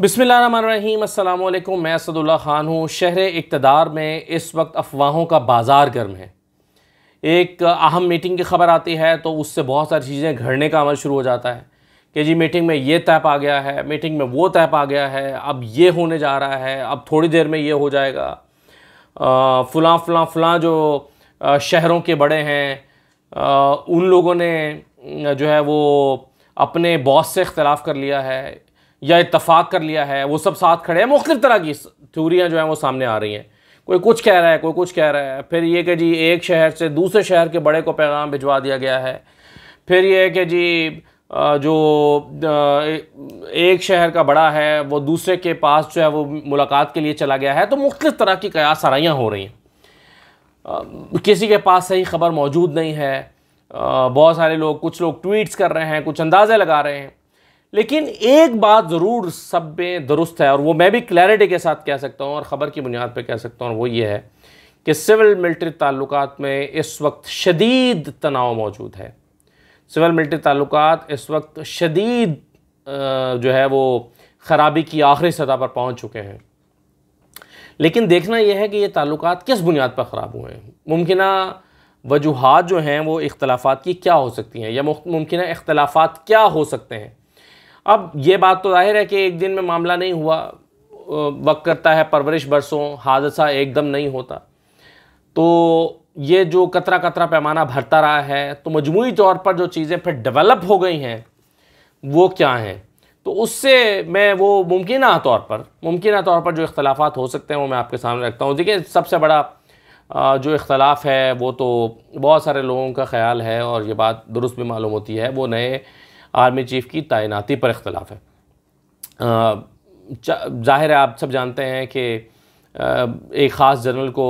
बिसमीम अल्लाम मैं असदुल्ला ख़ान हूँ शहर इकतदार में इस वक्त अफवाहों का बाज़ार गर्म है एक अहम मीटिंग की ख़बर आती है तो उससे बहुत सारी चीज़ें घड़ने का अमल शुरू हो जाता है कि जी मीटिंग में ये तय आ गया है मीटिंग में वो तय आ गया है अब ये होने जा रहा है अब थोड़ी देर में ये हो जाएगा फ़लाँ फ़लाँ फ़लाँ जो शहरों के बड़े हैं आ, उन लोगों ने जो है वो अपने बॉस से इख्तलाफ कर लिया है या इतफाक़ कर लिया है वो सब साथ खड़े हैं मुख्तु तरह की थ्योरियाँ जो हैं वो सामने आ रही हैं कोई कुछ कह रहा है कोई कुछ कह रहा है फिर ये कि जी एक शहर से दूसरे शहर के बड़े को पैगाम भिजवा दिया गया है फिर ये कि जी जो एक शहर का बड़ा है वो दूसरे के पास जो है वो मुलाकात के लिए चला गया है तो मुख्त तरह की कयास सराइयाँ हो रही हैं किसी के पास सही ख़बर मौजूद नहीं है बहुत सारे लोग कुछ लोग ट्वीट्स कर रहे हैं कुछ अंदाज़े लगा रहे हैं लेकिन एक बात ज़रूर सब में दुरुस्त है और वो मैं भी क्लैरिटी के साथ कह सकता हूँ और ख़बर की बुनियाद पर कह सकता हूँ वो ये है कि सिविल मिलिट्री ताल्लुक में इस वक्त शदीद तनाव मौजूद है सिविल मिलिट्री ताल्लुक इस वक्त शदीद जो है वो ख़राबी की आखिरी सतह पर पहुँच चुके हैं लेकिन देखना यह है कि ये ताल्लुक किस बुनियाद पर ख़राब हुए हैं मुमकिन वजूहत जो हैं वो इख्लाफा की क्या हो सकती हैं या मुमकिन इख्तलाफात क्या हो सकते हैं अब ये बात तो जाहिर है कि एक दिन में मामला नहीं हुआ वक्त करता है परवरिश बरसों हादसा एकदम नहीं होता तो ये जो कतरा कतरा पैमाना भरता रहा है तो मजमू तौर पर जो चीज़ें फिर डेवलप हो गई हैं वो क्या हैं तो उससे मैं वो मुमकिन तौर पर मुमकिन तौर पर जो इख्तलाफा हो सकते हैं वो मैं आपके सामने रखता हूँ देखिए सबसे बड़ा जो इख्तलाफ है वो तो बहुत सारे लोगों का ख्याल है और ये बात दुरुस्त भी मालूम होती है वो नए आर्मी चीफ की तैनाती पर अख्तिलाफ़ है जाहिर है आप सब जानते हैं कि एक ख़ास जनरल को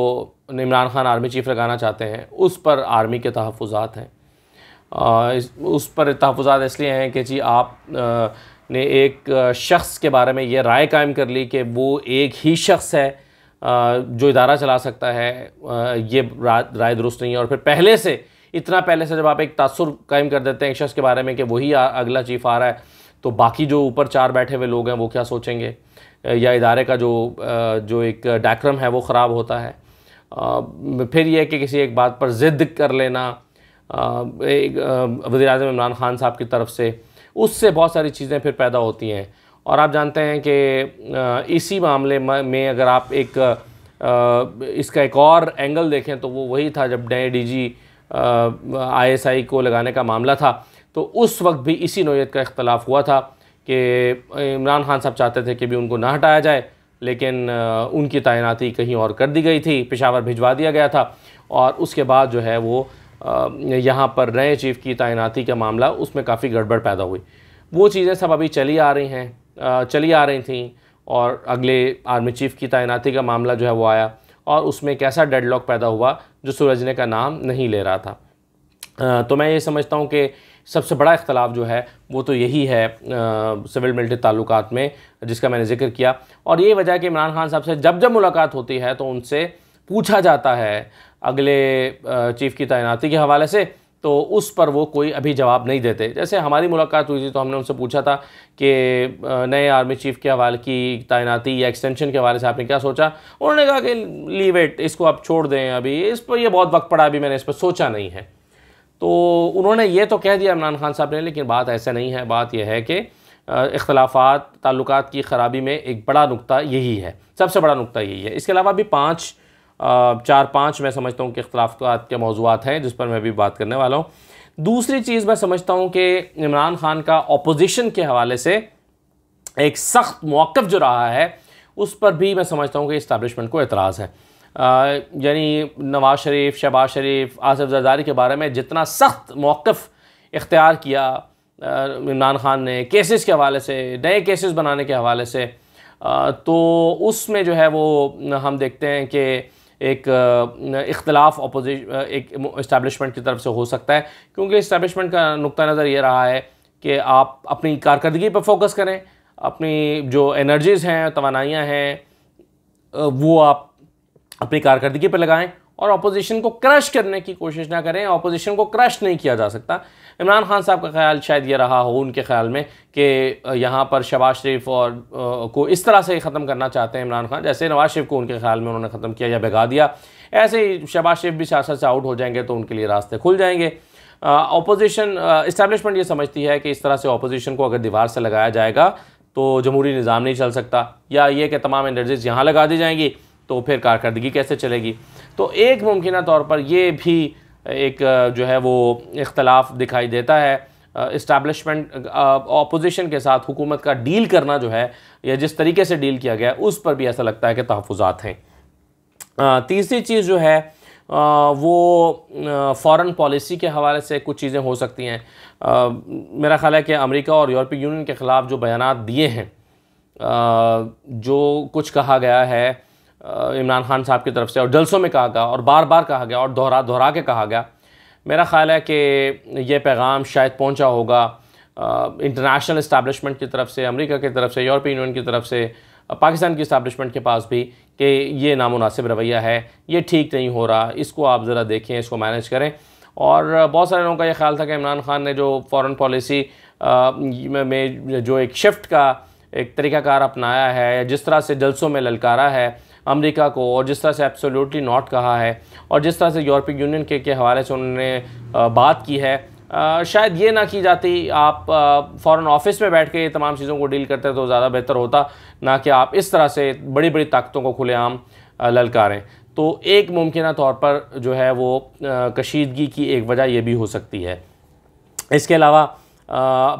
इमरान खान आर्मी चीफ लगाना चाहते हैं उस पर आर्मी के तहफ़ात हैं उस पर तहफ़ात इसलिए हैं कि जी आप ने एक शख्स के बारे में यह राय कायम कर ली कि वो एक ही शख्स है जो इदारा चला सकता है ये राय दुरुस्त नहीं है और फिर पहले से इतना पहले से जब आप एक तासुर कायम कर देते हैं एक शख्स के बारे में कि वही अगला चीफ आ रहा है तो बाकी जो ऊपर चार बैठे हुए लोग हैं वो क्या सोचेंगे या इदारे का जो जो एक डाक्रम है वो ख़राब होता है फिर यह कि किसी एक बात पर ज़िद्द कर लेना वजी अजम इमरान ख़ान साहब की तरफ से उससे बहुत सारी चीज़ें फिर पैदा होती हैं और आप जानते हैं कि इसी मामले में अगर आप एक इसका एक और एंगल देखें तो वो वही था जब नए जी आईएसआई को लगाने का मामला था तो उस वक्त भी इसी नोयत का इख्तलाफ हुआ था कि इमरान खान साहब चाहते थे कि भी उनको ना हटाया जाए लेकिन उनकी तैनाती कहीं और कर दी गई थी पेशावर भिजवा दिया गया था और उसके बाद जो है वो यहाँ पर नए चीफ की तैनाती का मामला उसमें काफ़ी गड़बड़ पैदा हुई वो चीज़ें सब अभी चली आ रही हैं चली आ रही थी और अगले आर्मी चीफ़ की तैनाती का मामला जो है वो आया और उसमें एक ऐसा डेडलॉक पैदा हुआ जो सुलझने का नाम नहीं ले रहा था तो मैं ये समझता हूँ कि सबसे बड़ा इख्तलाफ जो है वो तो यही है सिविल मिलिट्री ताल्लुक में जिसका मैंने जिक्र किया और यही वजह कि इमरान खान साहब से जब जब मुलाकात होती है तो उनसे पूछा जाता है अगले चीफ़ की तैनाती के हवाले से तो उस पर वो कोई अभी जवाब नहीं देते जैसे हमारी मुलाकात हुई थी तो हमने उनसे पूछा था कि नए आर्मी चीफ के हवाले की तैनाती या एक्सटेंशन के हवाले से आपने क्या सोचा उन्होंने कहा कि लीव इट इसको आप छोड़ दें अभी इस पर ये बहुत वक्त पड़ा अभी मैंने इस पर सोचा नहीं है तो उन्होंने ये तो कह दिया इमरान खान साहब ने लेकिन बात ऐसा नहीं है बात यह है कि इख्लाफात ताल्लुक की ख़राबी में एक बड़ा नुकता यही है सबसे बड़ा नुकता यही है इसके अलावा भी पाँच चार पाँच मैं समझता हूँ कि अख्तलाफात के मौजूद हैं जिस पर मैं भी बात करने वाला हूँ दूसरी चीज़ मैं समझता हूँ कि इमरान खान का अपोजिशन के हवाले से एक सख्त मौक़ जो रहा है उस पर भी मैं समझता हूँ कि इस्टबलिशमेंट को एतराज़ है यानी नवाज शरीफ शहबाज शरीफ आसफ जरदारी के बारे में जितना सख्त मौक़ इख्तियार किया इमरान खान ने केसेस के हवाले से नए केसेस बनाने के हवाले से आ, तो उसमें जो है वो हम देखते हैं कि एक इख्तलाफ अपोजिश एक इस्टेबलिशमेंट की तरफ से हो सकता है क्योंकि इस्टेबलिशमेंट का नुक़ नज़र ये रहा है कि आप अपनी कारकर्दगी पर फोकस करें अपनी जो एनर्जीज़ हैं तोानाइयाँ हैं वो आप अपनी कारकर्दगी पर लगाएँ और अपोजिशन को क्रश करने की कोशिश ना करें अपोजिशन को क्रश नहीं किया जा सकता इमरान खान साहब का ख्याल शायद ये रहा हो उनके ख्याल में कि यहाँ पर शबाज शरीफ और को इस तरह से ख़त्म करना चाहते हैं इमरान खान जैसे नवाज शरीफ को उनके ख्याल में उन्होंने ख़त्म किया या भगा दिया ऐसे ही शबाज शरीफ भी सियासत से आउट हो जाएंगे तो उनके लिए रास्ते खुल जाएंगे अपोजिशन इस्टेबलिशमेंट ये समझती है कि इस तरह से अपोजिशन को अगर दीवार से लगाया जाएगा तो जमहूरी निज़ाम नहीं चल सकता या ये कि तमाम एनर्जीज यहाँ लगा दी जाएंगी तो फिर कारकर्दगी कैसे चलेगी तो एक मुमकिन तौर पर यह भी एक जो है वो इख्तलाफ दिखाई देता है इस्टबलिशमेंट अपोजिशन के साथ हुकूमत का डील करना जो है या जिस तरीके से डील किया गया उस पर भी ऐसा लगता है कि तहफात हैं तीसरी चीज़ जो है आ, वो फॉरेन पॉलिसी के हवाले से कुछ चीज़ें हो सकती हैं मेरा ख़्याल है कि अमेरिका और यूरोपीय यूनियन के ख़िलाफ़ जो बयान दिए हैं आ, जो कुछ कहा गया है इमरान खान साहब की तरफ से और जलसों में कहा गया और बार बार कहा गया और दोहरा दोहरा के कहा गया मेरा ख़्याल है कि यह पैगाम शायद पहुँचा होगा इंटरनेशनल इस्टबलिशमेंट की तरफ से अमरीका की तरफ से यूरोपीय यून की तरफ से पाकिस्तान की इस्टबलिशमेंट के पास भी कि ये नामनासिब रवैया है ये ठीक नहीं हो रहा इसको आप ज़रा देखें इसको मैनेज करें और बहुत सारे लोगों का ये ख्याल था कि इमरान खान ने जो फॉरेन पॉलिसी में जो एक शिफ्ट का एक तरीक़ाकार अपनाया है जिस तरह से जलसों में ललकारा है अमेरिका को और जिस तरह से एब्सोल्युटली नॉट कहा है और जिस तरह से यूरोपीय यूनियन के, के हवाले से उन्होंने बात की है आ, शायद ये ना की जाती आप फॉरेन ऑफिस में बैठ के ये तमाम चीज़ों को डील करते तो ज़्यादा बेहतर होता ना कि आप इस तरह से बड़ी बड़ी ताकतों को खुलेआम ललकारें तो एक मुमकिन तौर पर जो है वो कशीदगी की एक वजह यह भी हो सकती है इसके अलावा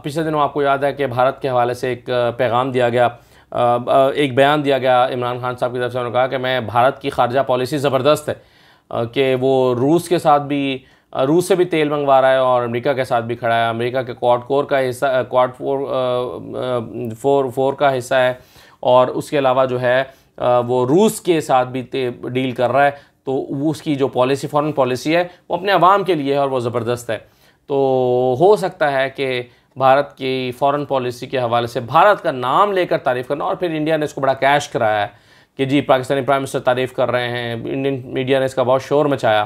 पिछले दिनों आपको याद है कि भारत के हवाले से एक पैगाम दिया गया एक बयान दिया गया इमरान खान साहब की तरफ से उन्होंने कहा कि मैं भारत की खारजा पॉलिसी ज़बरदस्त है कि वो रूस के साथ भी रूस से भी तेल मंगवा रहा है और अमेरिका के साथ भी खड़ा है अमेरिका के क्वाड कोर का हिस्सा क्वाड फोर फोर फोर का हिस्सा है और उसके अलावा जो है वो रूस के साथ भी डील कर रहा है तो उसकी जो पॉलिसी फॉरेन पॉलिसी है वो अपने आवाम के लिए है और वो ज़बरदस्त है तो हो सकता है कि भारत की फ़ॉरेन पॉलिसी के हवाले से भारत का नाम लेकर तारीफ़ करना और फिर इंडिया ने इसको बड़ा कैश कराया है कि जी पाकिस्तानी प्राइम मिनिस्टर तारीफ़ कर रहे हैं इंडियन मीडिया ने इसका बहुत शोर मचाया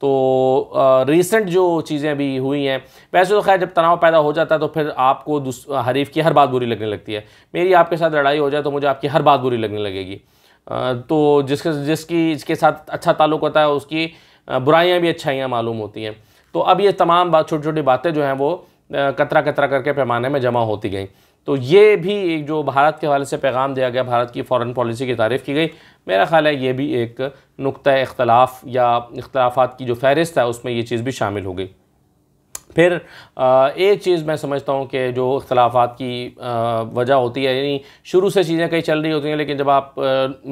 तो रिसेंट जो चीज़ें अभी हुई हैं वैसे तो खैर जब तनाव पैदा हो जाता है तो फिर आपको हरीफ की हर बात बुरी लगने लगती है मेरी आपके साथ लड़ाई हो जाए तो मुझे आपकी हर बात बुरी लगने लगेगी तो जिसके जिसकी इसके साथ अच्छा ताल्लुक होता है उसकी बुराइयाँ भी अच्छाइयाँ मालूम होती हैं तो अब ये तमाम बात छोटी छोटी बातें जो हैं वो कतरा कतरा करके पैमाने में जमा होती गई तो ये भी एक जो भारत के हवाले से पैगाम दिया गया भारत की फ़ॉरेन पॉलिसी की तारीफ़ की गई मेरा ख्याल है ये भी एक नुकतः इख्तलाफ या इख्तलाफा की जो फहरिस्त है उसमें ये चीज़ भी शामिल हो गई फिर एक चीज़ मैं समझता हूँ कि जो अख्तलाफा की वजह होती है यानी शुरू से चीज़ें कई चल रही होती हैं लेकिन जब आप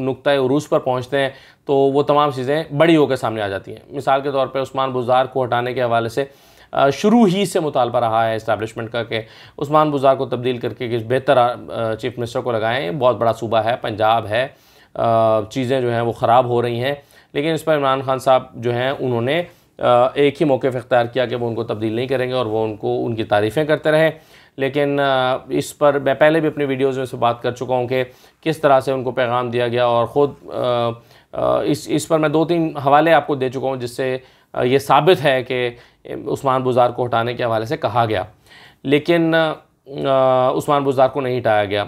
नुकतः उरूस पर पहुँचते हैं तो वो तमाम चीज़ें बड़ी होकर सामने आ जाती हैं मिसाल के तौर पर उस्मान बुजार को हटाने के हवाले से शुरू ही से मुतालबा रहा है इस्टबलिशमेंट का कि उस्मान बुजार को तब्दील करके कि बेहतर चीफ मिनिस्टर को लगाएं बहुत बड़ा सूबा है पंजाब है चीज़ें जो हैं वो ख़राब हो रही हैं लेकिन इस पर इमरान खान साहब जो हैं उन्होंने एक ही मौके पर इख्तियार किया कि वो उनको तब्दील नहीं करेंगे और वो उनको उनकी तारीफ़ें करते रहें लेकिन इस पर मैं पहले भी अपनी वीडियोज़ में से बात कर चुका हूँ कि किस तरह से उनको पैगाम दिया गया और ख़ुद इस इस पर मैं दो तीन हवाले आपको दे चुका हूँ जिससे ये साबित है कि उस्मान बुज़ार को हटाने के हवाले से कहा गया लेकिन उस्मान बुज़ार को नहीं हटाया गया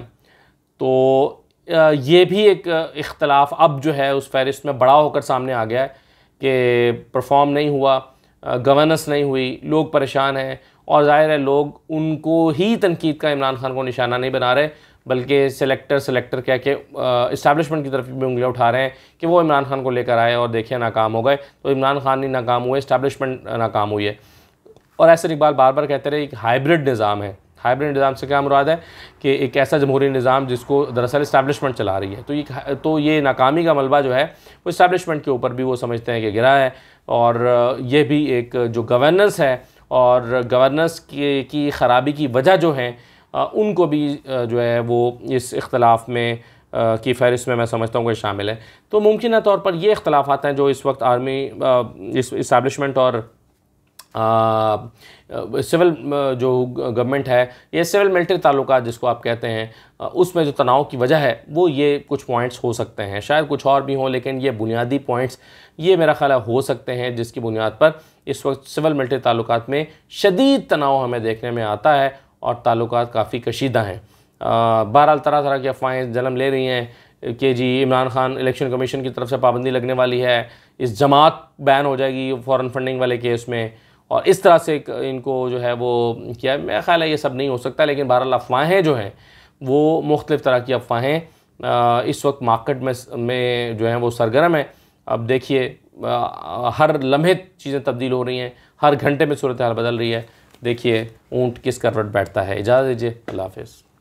तो ये भी एक इख्तलाफ अब जो है उस फहरिस्त में बड़ा होकर सामने आ गया है कि परफॉर्म नहीं हुआ गवर्नेंस नहीं हुई लोग परेशान हैं और ज़ाहिर है लोग उनको ही तनकीद का इमरान खान को निशाना नहीं बना रहे बल्कि सेलेक्टर सेलेक्टर क्या के इस्टेब्लिशमेंट की तरफ भी उंगलियाँ उठा रहे हैं कि वो इमरान खान को लेकर आए और देखिए नाकाम हो गए तो इमरान खान ही नाकाम हुए इस्टेब्लिशमेंट नाकाम हुई है और ऐसे इकबाल बार बार कहते रहे एक हाइब्रिड निज़ाम है हाइब्रिड निज़ाम से क्या मुराद है कि एक ऐसा जमहूरी निज़ाम जिसको दरअसल इस्टबलिशमेंट चला रही है तो ये तो ये नाकामी का मलबा जो है वो इस्टबलिशमेंट के ऊपर भी वो समझते हैं कि गिरा है और ये भी एक जो गवर्नेंस है और गवर्नेंस की ख़राबी की वजह जो है उनको भी जो है वो इस इख्तलाफ में की फहरिस्त में मैं समझता हूँ कि शामिल है तो मुमकिन तौर पर ये आते हैं जो इस वक्त आर्मी इस इस्टबलिशमेंट और सिविल जो गवर्नमेंट है ये सिविल मिलिट्री ताल्लुक जिसको आप कहते हैं उसमें जो तनाव की वजह है वो ये कुछ पॉइंट्स हो सकते हैं शायद कुछ और भी हों लेकिन ये बुनियादी पॉइंट्स ये मेरा ख्याल हो सकते हैं जिसकी बुनियाद पर इस वक्त सिविल मिलिट्री ताल्लुक में शदीद तनाव हमें देखने में आता है और ताल्लुक काफ़ी कशीदा हैं बहरहाल तरह तरह की अफवाहें जन्म ले रही हैं कि जी इमरान खान इलेक्शन कमीशन की तरफ से पाबंदी लगने वाली है इस जमात बैन हो जाएगी फ़ॉरन फंडिंग वाले केस में और इस तरह से इनको जो है वो किया मेरा ख्याल है ये सब नहीं हो सकता लेकिन बहरहाल अफवाहें जो हैं वो मुख्तफ़ तरह की अफवाहें इस वक्त मार्केट में में जो है वो सरगर्म है अब देखिए हर लम्हे चीज़ें तब्दील हो रही हैं हर घंटे में सूरत हाल बदल रही है देखिए ऊँट किस करवट बैठता है इजाज़त दीजिए अल्लाह हाफिज़